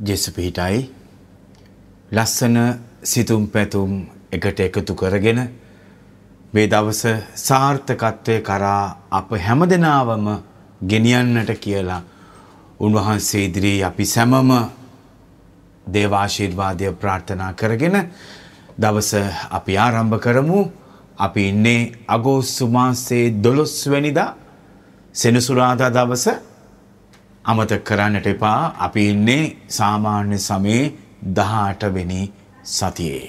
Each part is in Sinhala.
ජෙසු පිහිටයි ලස්සන සිතුම් පැතුම් එකට එකතු කරගෙන මේ දවස සාර්ථකත්වය කරා අප හැමදෙනාවම ගෙනියන්නට කියලා උන්වහන්සේ ඉදිරියේ අපි සැමම දේවාශීර්වාදය ප්‍රාර්ථනා කරගෙන දවස අපි ආරම්භ කරමු අපි ඉන්නේ අගෝස්තු මාසයේ 12 වෙනිදා සෙනසුරාදා දවසේ අමතක කරන්නට එපා අපි ඉන්නේ සාමාන්‍ය සමයේ දහටවෙනි සතියේ.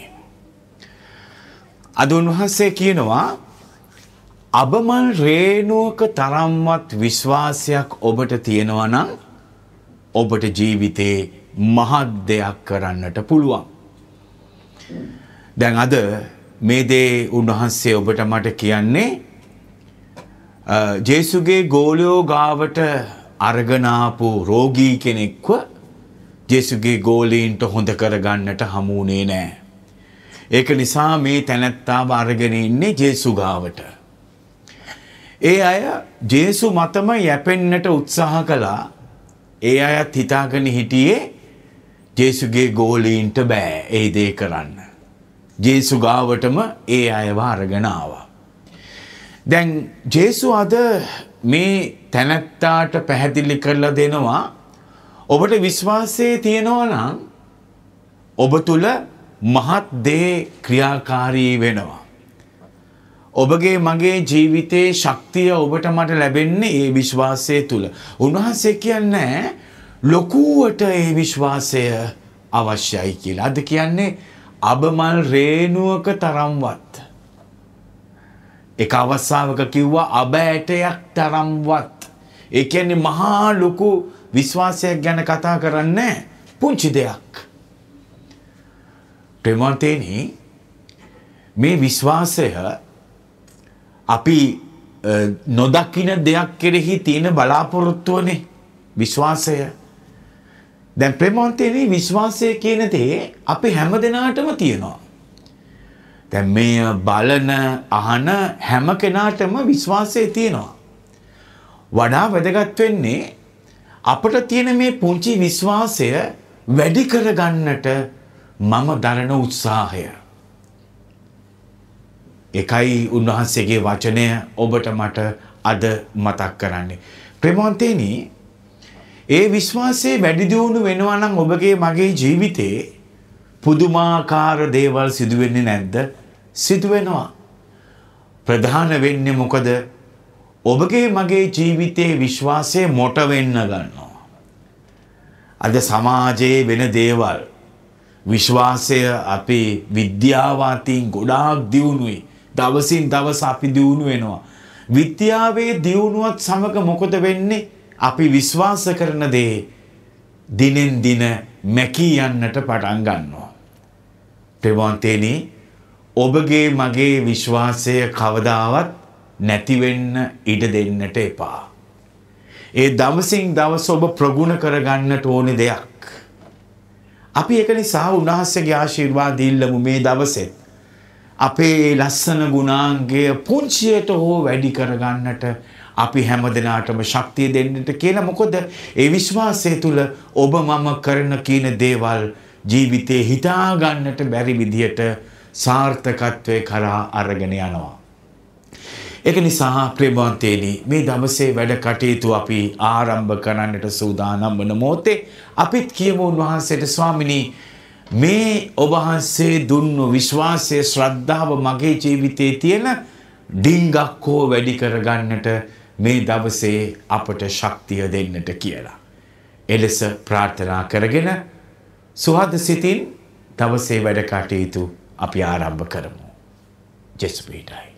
අද උන්වහන්සේ කියනවා අබමල් රේනුවක තරම්වත් විශ්වාසයක් ඔබට තියෙනවා නම් ඔබට ජීවිතේ මහත් දෙයක් කරන්නට පුළුවන්. දැන් අද මේ දේ උන්වහන්සේ ඔබට මට කියන්නේ ජේසුගේ ගෝලයෝ ගාවට අරගෙන ආපු රෝගී කෙනෙක්ව ජේසුගේ ගෝලීන්ට හොඳ කරගන්නට හමුුනේ නෑ. ඒක නිසා මේ තැනැත්තාව අරගෙන ඉන්නේ ජේසු ගාවට. ඒ අය ජේසු මතම යැපෙන්නට උත්සාහ කළා. ඒ අයත් හිතාගෙන හිටියේ ජේසුගේ ගෝලීන්ට බෑ ඒ දේ කරන්න. ජේසු ගාවටම ඒ අයව අරගෙන ආවා. දැන් ජේසු අද මේ තැනැත්තාට පැහැදිලි කරලා දෙනවා ඔබට විශ්වාසයේ තියෙනවා නම් ඔබ තුල මහත් දේ ක්‍රියාකාරී වෙනවා. ඔබගේ මගේ ජීවිතයේ ශක්තිය ඔබට මට ලැබෙන්නේ ඒ විශ්වාසය තුළ. උන්වහන්සේ කියන්නේ ලොකුවට ඒ විශ්වාසය අවශ්‍යයි කියලා. අද කියන්නේ අබමල් රේනුවක තරම්වත් එක අවස්සාවක කිව්වා අබෑටයක් තරම්වත් ඒ කියන්නේ මහා ලොකු විශ්වාසයක් ගැන කතා කරන්නේ පුංචි දෙයක්. ප්‍රේමන්තේනි මේ විශ්වාසය අපි නොදකින දෙයක් කෙරෙහි තියෙන බලාපොරොත්තුවනේ විශ්වාසය. දැන් ප්‍රේමන්තේනි විශ්වාසය කියන දේ අපි හැම දිනාටම තියෙනවා. දැන් මේ බලන අහන හැම කෙනාටම විශ්වාසය තියෙනවා. වඩා වැදගත් වෙන්නේ අපට තියෙන මේ පුංචි විශ්වාසය වැඩි කරගන්නට මම දරන උත්සාහය. එකයි උන්වහන්සේගේ වචනය ඔබට මට අද මතක් කරන්නේ. ප්‍රමන්තේනි ඒ විශ්වාසය වැඩි දියුණු වෙනවා නම් ඔබගේ මගේ ජීවිතේ පුදුමාකාර දේවල් සිදුවෙන්නේ නැද්ද? සිදුවෙනවා. ප්‍රධාන වෙන්නේ මොකද? ඔබගේ මගේ ජීවිතයේ විශ්වාසය මොට වෙන්න ගන්නවා. අද සමාජයේ වෙන දේවල් විශ්වාසය අපි විද්‍යාවාතීන් ගොඩාක් දියුණුයි. දවසින් දවස අපි දියුණු වෙනවා. විද්‍යාවේ දියුණුවත් සමග මොකද වෙන්නේ? අපි විශ්වාස කරන දේ දිනෙන් දින මැකී යන්නට පටන් ගන්නවා. ප්‍රවන්තේනී ඔබගේ මගේ විශ්වාසය කවදාවත් නැතිවෙන්න ඉඩ දෙන්නට එපා. ඒ දවසින් දවස ඔබ ප්‍රගුණ කරගන්නට ඕනි දෙයක්. අපි එක නිසා උන්වහන්සේගේ ආශිර්වාද දීල්ලමු මේ දවසෙත්. අපේ ලස්සන ගුණාංගය පුංචියට හෝ වැඩි කරගන්නට අපි හැමදෙනාටම ශක්තිය දෙන්නට කියලා මොකද ඒ විශ්වාසය තුළ ඔබ මම කරන කියන දේවල් ජීවිතේ හිතාගන්නට බැරි විදියට සාර්ථකත්වය කරා අරගෙන යනවා. ඒක නිසා ප්‍රේමවන්තේනි මේ දවසේ වැඩ කටයුතු අපි ආරම්භ කරන්නට සූදානම් වන මොහොතේ අපිත් කියමු උන්වහන්සේට ස්වාමිනි මේ ඔබ වහන්සේ දුන්නු විශ්වාසය ශ්‍රද්ධාව මගේ ජීවිතේ තියෙන ඩිංගක් හෝ වැඩි කරගන්නට මේ දවසේ අපට ශක්තිය දෙන්නට කියලා. එලෙස ප්‍රාර්ථනා කරගෙන සුහද සිතින් දවසේ වැඩ කටයුතු අපි ආරම්භ කරමු. ජෙස් පිහිටයි.